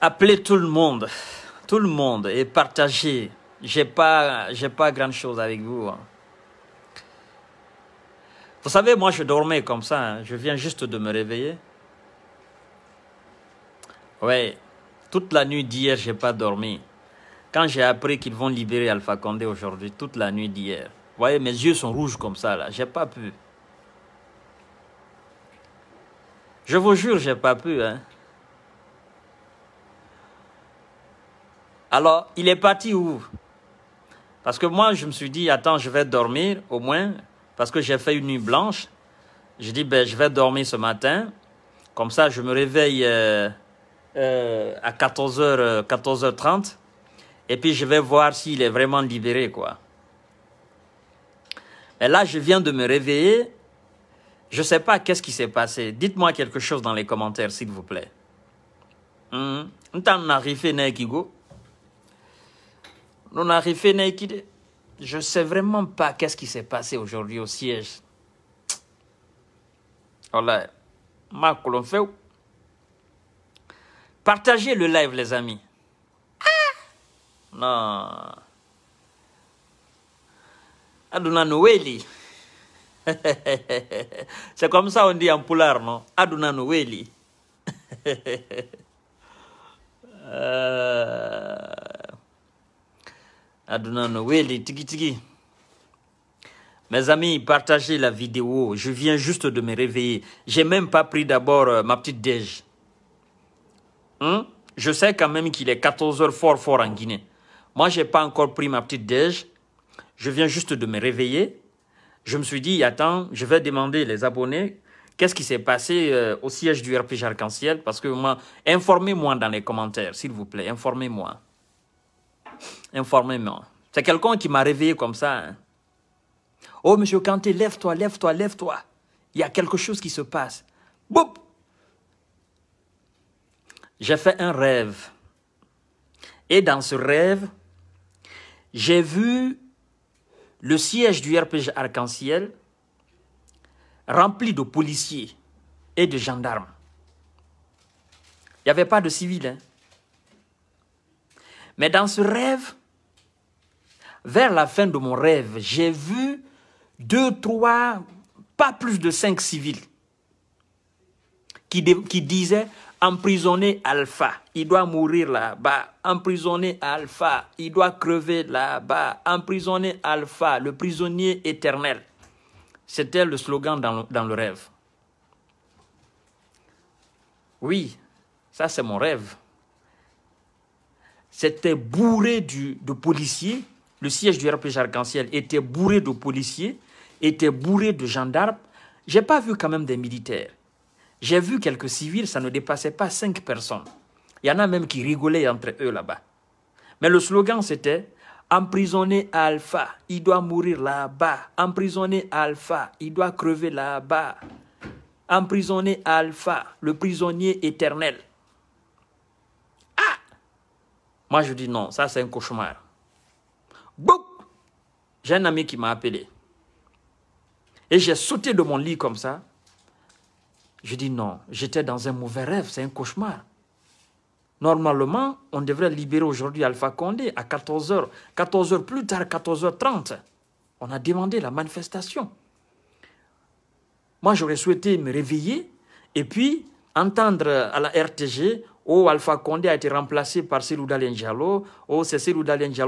Appelez tout le monde, tout le monde et partagez. J'ai pas, j'ai pas grand chose avec vous. Hein. Vous savez, moi je dormais comme ça, hein. je viens juste de me réveiller. Ouais, toute la nuit d'hier, j'ai pas dormi. Quand j'ai appris qu'ils vont libérer Alpha Condé aujourd'hui, toute la nuit d'hier. Vous voyez, mes yeux sont rouges comme ça là, j'ai pas pu. Je vous jure, j'ai pas pu hein. Alors, il est parti où Parce que moi, je me suis dit, attends, je vais dormir au moins, parce que j'ai fait une nuit blanche. Je dis, ben, je vais dormir ce matin. Comme ça, je me réveille euh, euh, à 14h, euh, 14h30. Et puis, je vais voir s'il est vraiment libéré, quoi. Et là, je viens de me réveiller. Je ne sais pas qu'est-ce qui s'est passé. Dites-moi quelque chose dans les commentaires, s'il vous plaît. Hmm non na je sais vraiment pas qu'est-ce qui s'est passé aujourd'hui au siège Voilà. ma fait partagez le live les amis Ah non aduna noweli c'est comme ça on dit en poulard non aduna Weli. euh tiki tiki. Mes amis, partagez la vidéo. Je viens juste de me réveiller. J'ai même pas pris d'abord euh, ma petite déj. Hein? Je sais quand même qu'il est 14h fort fort en Guinée. Moi, j'ai pas encore pris ma petite déj. Je viens juste de me réveiller. Je me suis dit, attends, je vais demander les abonnés qu'est-ce qui s'est passé euh, au siège du RPG Arc-en-Ciel Parce que moi, informez-moi dans les commentaires, s'il vous plaît, informez-moi informément. C'est quelqu'un qui m'a réveillé comme ça. Hein. Oh, monsieur Kanté, lève-toi, lève-toi, lève-toi. Il y a quelque chose qui se passe. Boum J'ai fait un rêve. Et dans ce rêve, j'ai vu le siège du RPG Arc-en-Ciel rempli de policiers et de gendarmes. Il n'y avait pas de civils. Hein. Mais dans ce rêve, vers la fin de mon rêve, j'ai vu deux, trois, pas plus de cinq civils qui, disaient emprisonner Alpha, il doit mourir là-bas, emprisonné Alpha, il doit crever là-bas, emprisonner Alpha, le prisonnier éternel. C'était le slogan dans le rêve. Oui, ça c'est mon rêve c'était bourré de policiers. Le siège du RPG Arc-en-Ciel était bourré de policiers, était bourré de gendarmes. J'ai pas vu quand même des militaires. J'ai vu quelques civils, ça ne dépassait pas cinq personnes. Il y en a même qui rigolaient entre eux là-bas. Mais le slogan, c'était Emprisonné Alpha, il doit mourir là-bas. Emprisonné Alpha, il doit crever là-bas. Emprisonné Alpha, le prisonnier éternel. Moi, je dis non, ça c'est un cauchemar. Boum J'ai un ami qui m'a appelé. Et j'ai sauté de mon lit comme ça. Je dis non, j'étais dans un mauvais rêve, c'est un cauchemar. Normalement, on devrait libérer aujourd'hui Alpha Condé à 14h. 14h plus tard, 14h30. On a demandé la manifestation. Moi, j'aurais souhaité me réveiller et puis entendre à la RTG, Oh, Alpha Condé a été remplacé par Célou Oh, c'est Célou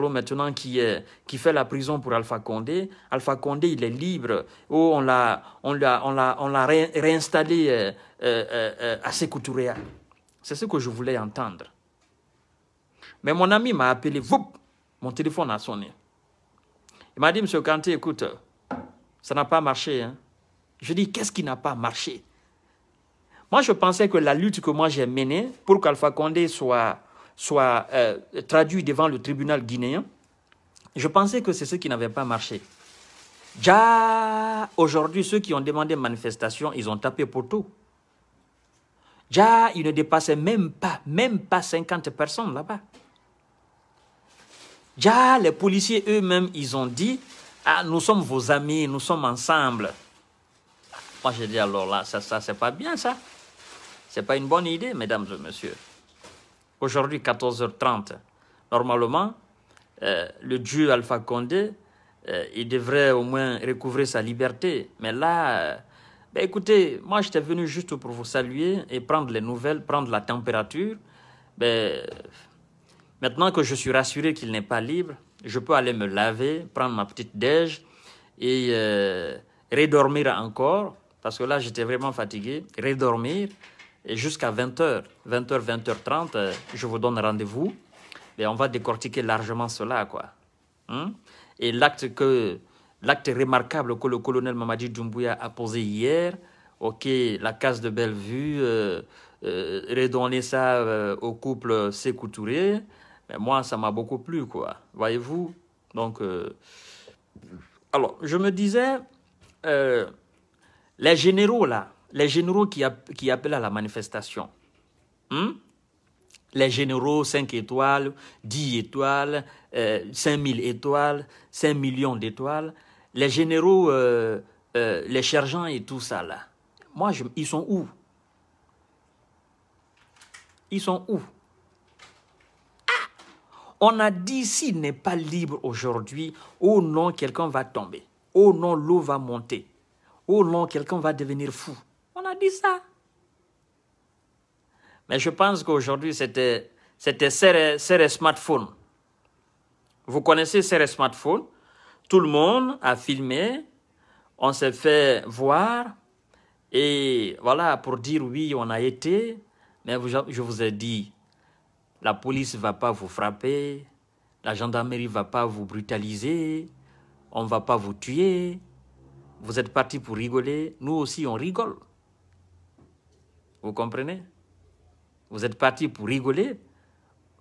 maintenant qui, est, qui fait la prison pour Alpha Condé. Alpha Condé, il est libre. Oh, on l'a, on on l'a, réinstallé euh, euh, euh, à C'est ce que je voulais entendre. Mais mon ami m'a appelé, Voup! mon téléphone a sonné. Il m'a dit, Monsieur Kanté, écoute, ça n'a pas marché. Hein. Je dis, qu'est-ce qui n'a pas marché moi, je pensais que la lutte que moi j'ai menée pour qu'Alpha Condé soit, soit euh, traduit devant le tribunal guinéen, je pensais que c'est ce qui n'avait pas marché. Déjà, aujourd'hui, ceux qui ont demandé manifestation, ils ont tapé pour tout. Déjà, ils ne dépassaient même pas, même pas 50 personnes là-bas. Déjà, les policiers eux-mêmes, ils ont dit, ah, nous sommes vos amis, nous sommes ensemble. Moi, j'ai dit, alors là, ça, ça c'est pas bien, ça. Ce n'est pas une bonne idée, mesdames et messieurs. Aujourd'hui, 14h30, normalement, euh, le dieu Alpha Condé, euh, il devrait au moins recouvrer sa liberté. Mais là, euh, ben écoutez, moi j'étais venu juste pour vous saluer et prendre les nouvelles, prendre la température. Ben, maintenant que je suis rassuré qu'il n'est pas libre, je peux aller me laver, prendre ma petite déj et redormir encore, parce que là j'étais vraiment fatigué, redormir. Et jusqu'à 20h, 20h, 20h30, je vous donne rendez-vous. Et on va décortiquer largement cela, quoi. Hein? Et l'acte que l'acte remarquable que le colonel Mamadi Djumbuya a posé hier, ok, la case de Bellevue, euh, euh, redonner ça euh, au couple Sékou mais moi, ça m'a beaucoup plu, quoi. Voyez-vous Donc, alors, je me disais, les généraux, là, les généraux qui, appellent à la manifestation, hmm? les généraux 5 étoiles, 10 étoiles, euh, 5000 étoiles, 5 millions d'étoiles, les généraux, euh, euh, les sergents et tout ça là, moi, je, ils sont où Ils sont où ah! On a dit, s'il n'est pas libre aujourd'hui, oh non, quelqu'un va tomber. Oh non, l'eau va monter. Oh non, quelqu'un va devenir fou dit ça. Mais je pense qu'aujourd'hui, c'était serré smartphone Vous connaissez serré smartphone Tout le monde a filmé. On s'est fait voir. Et voilà, pour dire oui, on a été. Mais je vous ai dit, la police ne va pas vous frapper. La gendarmerie ne va pas vous brutaliser. On ne va pas vous tuer. Vous êtes partis pour rigoler. Nous aussi, on rigole. Vous comprenez Vous êtes partis pour rigoler.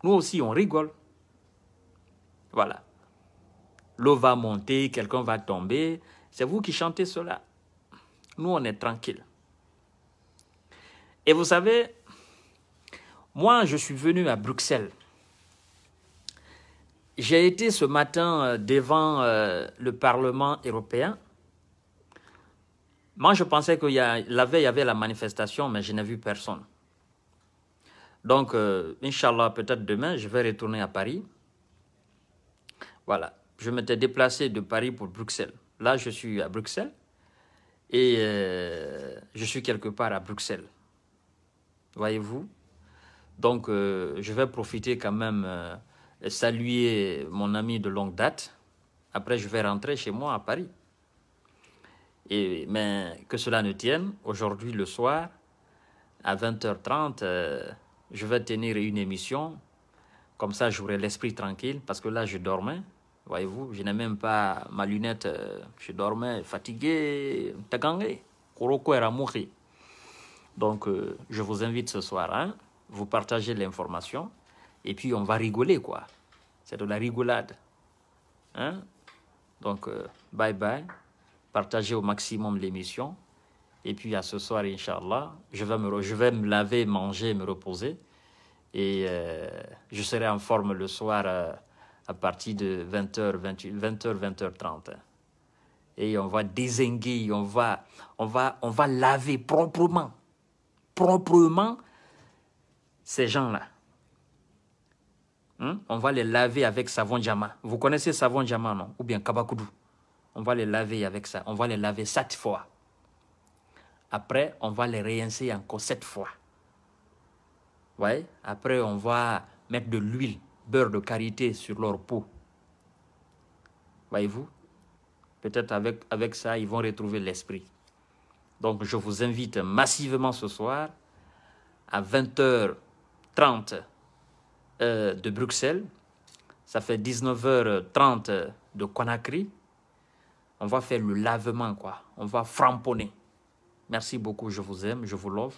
Nous aussi, on rigole. Voilà. L'eau va monter, quelqu'un va tomber. C'est vous qui chantez cela. Nous, on est tranquille. Et vous savez, moi, je suis venu à Bruxelles. J'ai été ce matin euh, devant euh, le Parlement européen moi, je pensais que y la veille, il y avait la manifestation, mais je n'ai vu personne. Donc, euh, Inch'Allah, peut-être demain, je vais retourner à Paris. Voilà. Je m'étais déplacé de Paris pour Bruxelles. Là, je suis à Bruxelles. Et euh, je suis quelque part à Bruxelles. Voyez-vous Donc, euh, je vais profiter quand même, et saluer mon ami de longue date. Après, je vais rentrer chez moi à Paris mais que cela ne tienne, aujourd'hui le soir, à 20h30, euh, je vais tenir une émission. Comme ça, j'aurai l'esprit tranquille parce que là, je dormais. Voyez-vous, je n'ai même pas ma lunette. Euh, je dormais fatigué, Donc, euh, je vous invite ce soir. Hein. vous partagez l'information et puis on va rigoler, quoi. C'est de la rigolade. Hein? Donc, bye bye. Partager au maximum l'émission. Et puis à ce soir, Inch'Allah, je vais, me, je vais me laver, manger, me reposer. Et euh, je serai en forme le soir euh, à partir de 20h, 20h, h 30 Et on va désinguer, on va, on, va, on va laver proprement, proprement ces gens-là. Hein? On va les laver avec savon diamant. Vous connaissez savon diamant, non Ou bien kabakoudou. On va les laver avec ça. On va les laver sept fois. Après, on va les rincer encore sept fois. voyez Après, on va mettre de l'huile, beurre de karité sur leur peau. Voyez-vous Peut-être avec, avec ça, ils vont retrouver l'esprit. Donc, je vous invite massivement ce soir à 20h30 euh, de Bruxelles. Ça fait 19h30 de Conakry. On va faire le lavement, quoi. On va framponner. Merci beaucoup, je vous aime, je vous love.